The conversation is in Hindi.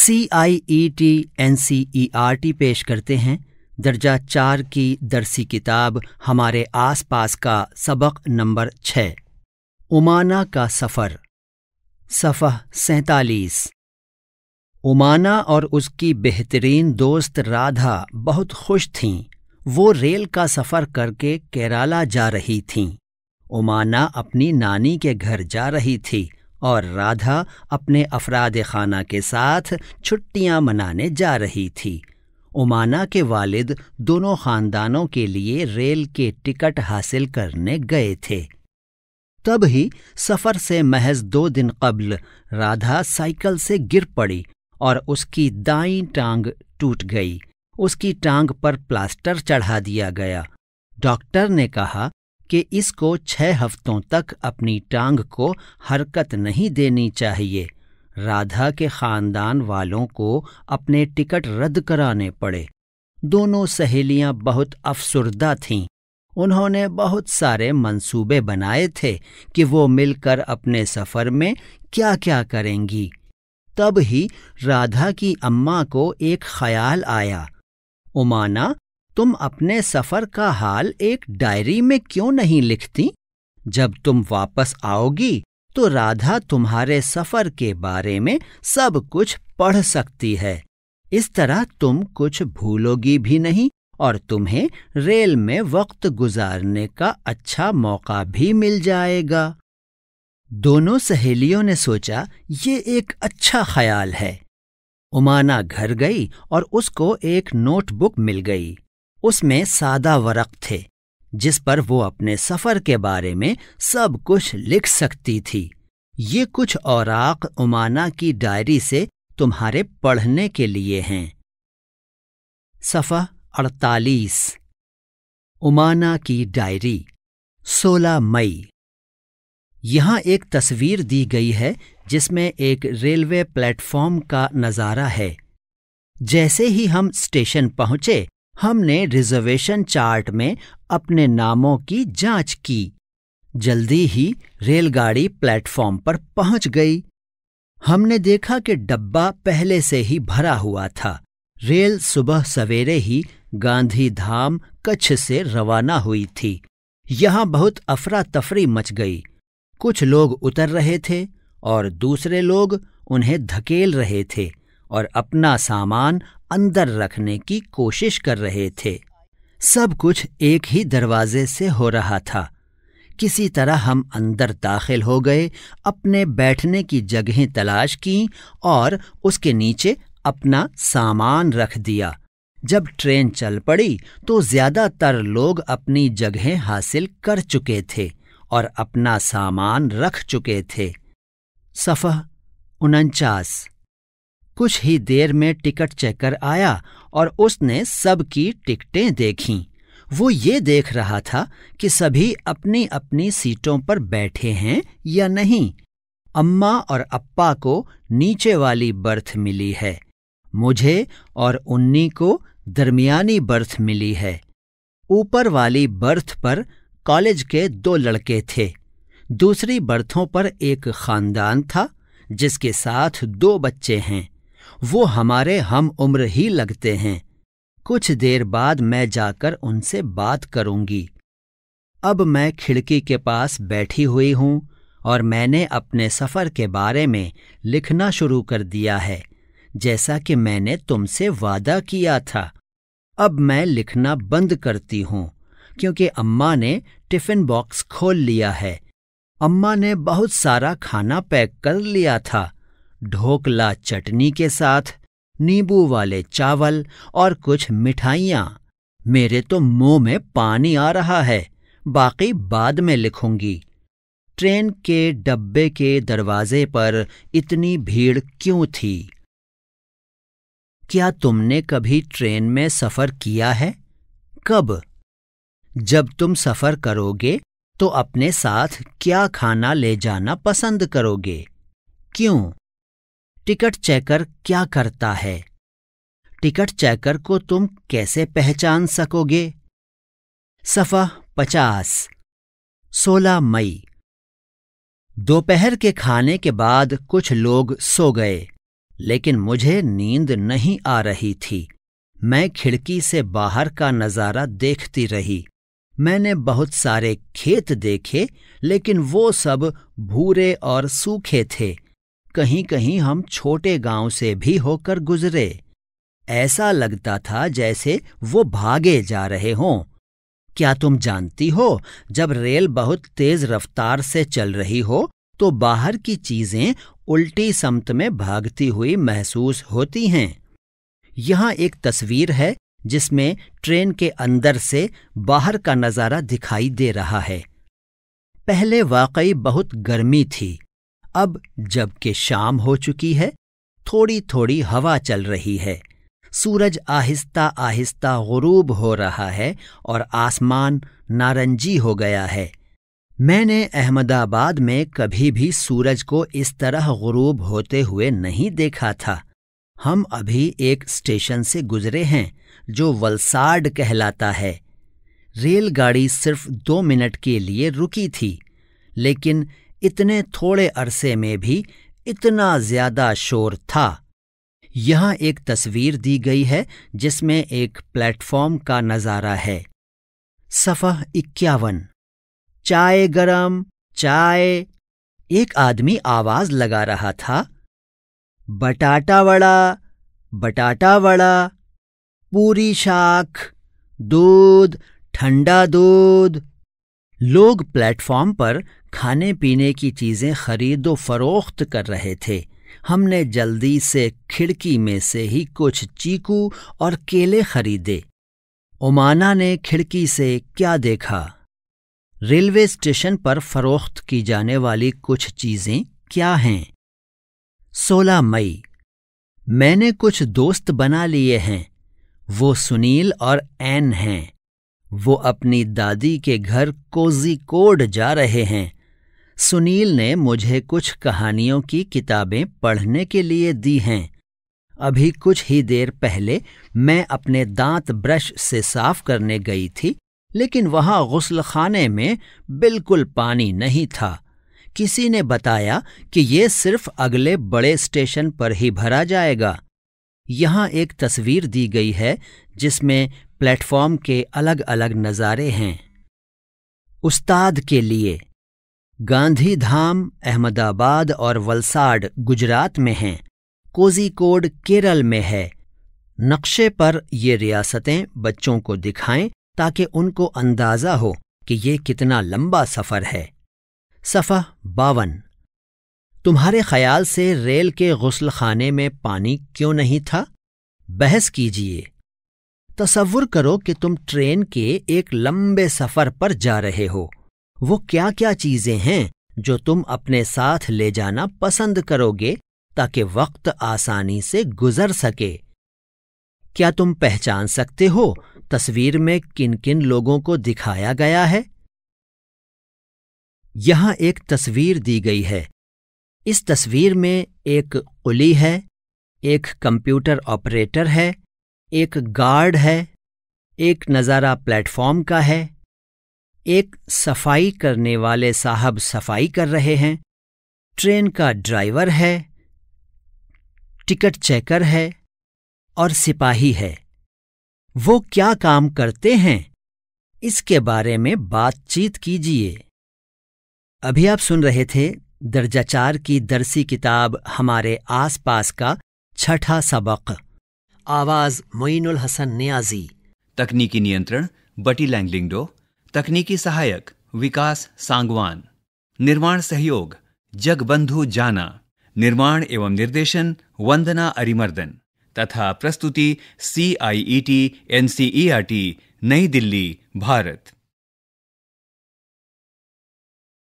C I E T N C E R T पेश करते हैं दर्जा चार की दरसी किताब हमारे आसपास का सबक नंबर छः उमाना का सफ़र सफ़ह सैतालीस उमाना और उसकी बेहतरीन दोस्त राधा बहुत खुश थीं वो रेल का सफ़र करके केराला जा रही थीं उमाना अपनी नानी के घर जा रही थी और राधा अपने अफराद खाना के साथ छुट्टियां मनाने जा रही थी उमाना के वालिद दोनों खानदानों के लिए रेल के टिकट हासिल करने गए थे तब ही सफ़र से महज दो दिन कबल राधा साइकिल से गिर पड़ी और उसकी दाई टांग टूट गई उसकी टांग पर प्लास्टर चढ़ा दिया गया डॉक्टर ने कहा कि इसको छह हफ्तों तक अपनी टांग को हरकत नहीं देनी चाहिए राधा के खानदान वालों को अपने टिकट रद्द कराने पड़े दोनों सहेलियां बहुत अफसुरदा थीं उन्होंने बहुत सारे मंसूबे बनाए थे कि वो मिलकर अपने सफर में क्या क्या करेंगी तब ही राधा की अम्मा को एक ख्याल आया उमाना तुम अपने सफर का हाल एक डायरी में क्यों नहीं लिखती जब तुम वापस आओगी तो राधा तुम्हारे सफर के बारे में सब कुछ पढ़ सकती है इस तरह तुम कुछ भूलोगी भी नहीं और तुम्हें रेल में वक्त गुजारने का अच्छा मौका भी मिल जाएगा दोनों सहेलियों ने सोचा ये एक अच्छा ख्याल है उमाना घर गई और उसको एक नोटबुक मिल गई उसमें सादा वरक थे जिस पर वो अपने सफ़र के बारे में सब कुछ लिख सकती थी ये कुछ औराक उमाना की डायरी से तुम्हारे पढ़ने के लिए हैं सफ़ा अड़तालीस उमाना की डायरी 16 मई यहाँ एक तस्वीर दी गई है जिसमें एक रेलवे प्लेटफॉर्म का नज़ारा है जैसे ही हम स्टेशन पहुंचे हमने रिजर्वेशन चार्ट में अपने नामों की जांच की जल्दी ही रेलगाड़ी प्लेटफॉर्म पर पहुंच गई हमने देखा कि डब्बा पहले से ही भरा हुआ था रेल सुबह सवेरे ही गांधी धाम कच्छ से रवाना हुई थी यहाँ बहुत अफरा तफरी मच गई कुछ लोग उतर रहे थे और दूसरे लोग उन्हें धकेल रहे थे और अपना सामान अंदर रखने की कोशिश कर रहे थे सब कुछ एक ही दरवाजे से हो रहा था किसी तरह हम अंदर दाखिल हो गए अपने बैठने की जगहें तलाश की और उसके नीचे अपना सामान रख दिया जब ट्रेन चल पड़ी तो ज्यादातर लोग अपनी जगहें हासिल कर चुके थे और अपना सामान रख चुके थे सफ़ह उनचास कुछ ही देर में टिकट चेकर आया और उसने सबकी टिकटें देखीं वो ये देख रहा था कि सभी अपनी अपनी सीटों पर बैठे हैं या नहीं अम्मा और अप्पा को नीचे वाली बर्थ मिली है मुझे और उन्नी को दरमियानी बर्थ मिली है ऊपर वाली बर्थ पर कॉलेज के दो लड़के थे दूसरी बर्थों पर एक खानदान था जिसके साथ दो बच्चे हैं वो हमारे हम उम्र ही लगते हैं कुछ देर बाद मैं जाकर उनसे बात करूंगी अब मैं खिड़की के पास बैठी हुई हूं और मैंने अपने सफर के बारे में लिखना शुरू कर दिया है जैसा कि मैंने तुमसे वादा किया था अब मैं लिखना बंद करती हूं क्योंकि अम्मा ने टिफिन बॉक्स खोल लिया है अम्मा ने बहुत सारा खाना पैक कर लिया था ढोकला चटनी के साथ नींबू वाले चावल और कुछ मिठाइयाँ मेरे तो मुंह में पानी आ रहा है बाकी बाद में लिखूंगी ट्रेन के डब्बे के दरवाजे पर इतनी भीड़ क्यों थी क्या तुमने कभी ट्रेन में सफर किया है कब जब तुम सफर करोगे तो अपने साथ क्या खाना ले जाना पसंद करोगे क्यों टिकट चेकर क्या करता है टिकट चेकर को तुम कैसे पहचान सकोगे सफ़ा पचास सोलह मई दोपहर के खाने के बाद कुछ लोग सो गए लेकिन मुझे नींद नहीं आ रही थी मैं खिड़की से बाहर का नज़ारा देखती रही मैंने बहुत सारे खेत देखे लेकिन वो सब भूरे और सूखे थे कहीं कहीं हम छोटे गांव से भी होकर गुजरे ऐसा लगता था जैसे वो भागे जा रहे हों क्या तुम जानती हो जब रेल बहुत तेज रफ्तार से चल रही हो तो बाहर की चीजें उल्टी समत में भागती हुई महसूस होती हैं यहाँ एक तस्वीर है जिसमें ट्रेन के अंदर से बाहर का नज़ारा दिखाई दे रहा है पहले वाकई बहुत गर्मी थी अब जबकि शाम हो चुकी है थोड़ी थोड़ी हवा चल रही है सूरज आहिस्ता आहिस्ता गुरूब हो रहा है और आसमान नारंजी हो गया है मैंने अहमदाबाद में कभी भी सूरज को इस तरह गुरूब होते हुए नहीं देखा था हम अभी एक स्टेशन से गुजरे हैं जो वलसाड कहलाता है रेलगाड़ी सिर्फ दो मिनट के लिए रुकी थी लेकिन इतने थोड़े अरसे में भी इतना ज्यादा शोर था यहाँ एक तस्वीर दी गई है जिसमें एक प्लेटफॉर्म का नज़ारा है सफ़ह इक्यावन चाय गरम चाय एक आदमी आवाज लगा रहा था बटाटा वड़ा बटाटा वड़ा पूरी शाख दूध ठंडा दूध लोग प्लेटफॉर्म पर खाने पीने की चीज़ें खरीदो फरोख्त कर रहे थे हमने जल्दी से खिड़की में से ही कुछ चीकू और केले खरीदे ओमाना ने खिड़की से क्या देखा रेलवे स्टेशन पर फरोख्त की जाने वाली कुछ चीज़ें क्या हैं 16 मई मैंने कुछ दोस्त बना लिए हैं वो सुनील और एन हैं वो अपनी दादी के घर कोजी कोड जा रहे हैं सुनील ने मुझे कुछ कहानियों की किताबें पढ़ने के लिए दी हैं अभी कुछ ही देर पहले मैं अपने दांत ब्रश से साफ करने गई थी लेकिन वहां गुसलखाने में बिल्कुल पानी नहीं था किसी ने बताया कि ये सिर्फ अगले बड़े स्टेशन पर ही भरा जाएगा यहाँ एक तस्वीर दी गई है जिसमें प्लेटफॉर्म के अलग अलग नज़ारे हैं उस्ताद के लिए गांधीधाम अहमदाबाद और वलसाड गुजरात में हैं कोजीकोड केरल में है नक्शे पर ये रियासतें बच्चों को दिखाएं ताकि उनको अंदाज़ा हो कि ये कितना लंबा सफ़र है सफ़ा बावन तुम्हारे ख्याल से रेल के गसल खाने में पानी क्यों नहीं था बहस कीजिए तस्वुर करो कि तुम ट्रेन के एक लंबे सफ़र पर जा रहे हो वो क्या क्या चीजें हैं जो तुम अपने साथ ले जाना पसंद करोगे ताकि वक्त आसानी से गुजर सके क्या तुम पहचान सकते हो तस्वीर में किन किन लोगों को दिखाया गया है यहां एक तस्वीर दी गई है इस तस्वीर में एक उली है एक कंप्यूटर ऑपरेटर है एक गार्ड है एक नज़ारा प्लेटफॉर्म का है एक सफाई करने वाले साहब सफाई कर रहे हैं ट्रेन का ड्राइवर है टिकट चेकर है और सिपाही है वो क्या काम करते हैं इसके बारे में बातचीत कीजिए अभी आप सुन रहे थे दर्जा चार की दरसी किताब हमारे आसपास का छठा सबक आवाज मोइनुल हसन नियाजी तकनीकी नियंत्रण बटी लैंगलिंगडो तकनीकी सहायक विकास सांगवान निर्माण सहयोग जगबंधु जाना निर्माण एवं निर्देशन वंदना अरिमर्दन तथा प्रस्तुति C I E T N C E R T New Delhi Bharat